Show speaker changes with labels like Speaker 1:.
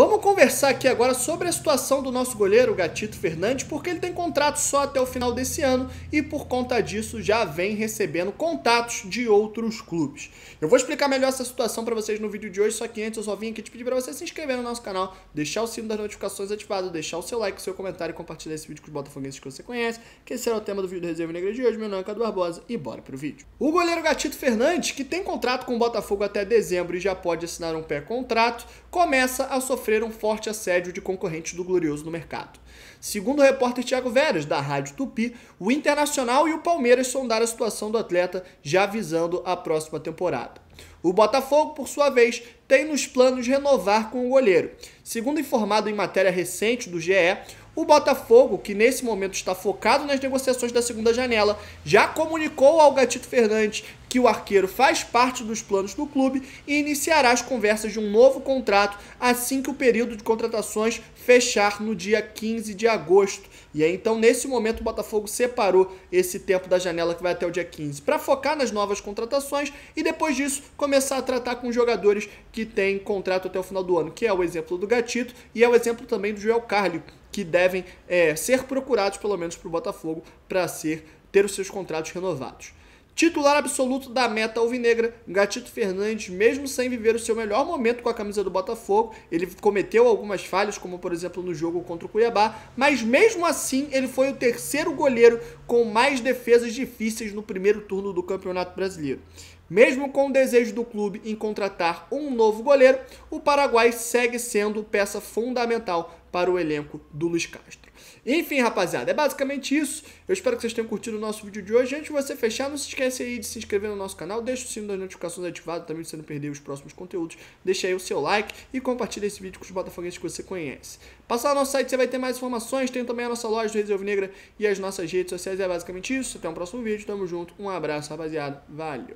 Speaker 1: Vamos conversar aqui agora sobre a situação do nosso goleiro, Gatito Fernandes, porque ele tem contrato só até o final desse ano e por conta disso já vem recebendo contatos de outros clubes. Eu vou explicar melhor essa situação para vocês no vídeo de hoje, só que antes eu só vim aqui te pedir para você se inscrever no nosso canal, deixar o sino das notificações ativado, deixar o seu like, o seu comentário e compartilhar esse vídeo com os botafoguenses que você conhece, que esse era o tema do vídeo do Reserva Negra de hoje. Meu nome é Cadu Barbosa e bora pro vídeo. O goleiro Gatito Fernandes, que tem contrato com o Botafogo até dezembro e já pode assinar um pé contrato, começa a sofrer sofreram forte assédio de concorrentes do Glorioso no mercado. Segundo o repórter Tiago Veras, da Rádio Tupi, o Internacional e o Palmeiras sondaram a situação do atleta, já avisando a próxima temporada. O Botafogo, por sua vez, tem nos planos renovar com o goleiro. Segundo informado em matéria recente do GE, o Botafogo, que nesse momento está focado nas negociações da segunda janela, já comunicou ao Gatito Fernandes que o arqueiro faz parte dos planos do clube e iniciará as conversas de um novo contrato assim que o período de contratações fechar no dia 15 de agosto. E aí, então, nesse momento, o Botafogo separou esse tempo da janela que vai até o dia 15 para focar nas novas contratações e depois disso começar a tratar com jogadores que têm contrato até o final do ano, que é o exemplo do Gatito e é o exemplo também do Joel Carlico que devem é, ser procurados, pelo menos, para o Botafogo para ter os seus contratos renovados. Titular absoluto da meta alvinegra, Gatito Fernandes, mesmo sem viver o seu melhor momento com a camisa do Botafogo, ele cometeu algumas falhas, como por exemplo no jogo contra o Cuiabá, mas mesmo assim ele foi o terceiro goleiro com mais defesas difíceis no primeiro turno do Campeonato Brasileiro. Mesmo com o desejo do clube em contratar um novo goleiro, o Paraguai segue sendo peça fundamental para o elenco do Luiz Castro. Enfim, rapaziada, é basicamente isso. Eu espero que vocês tenham curtido o nosso vídeo de hoje. Antes de você fechar, não se esqueça aí de se inscrever no nosso canal, deixa o sino das notificações ativado também para você não perder os próximos conteúdos. Deixa aí o seu like e compartilha esse vídeo com os botafoguenses que você conhece. Passar no nosso site, você vai ter mais informações, tem também a nossa loja do Reserva Negra e as nossas redes sociais. É basicamente isso. Até o um próximo vídeo, tamo junto, um abraço, rapaziada. Valeu!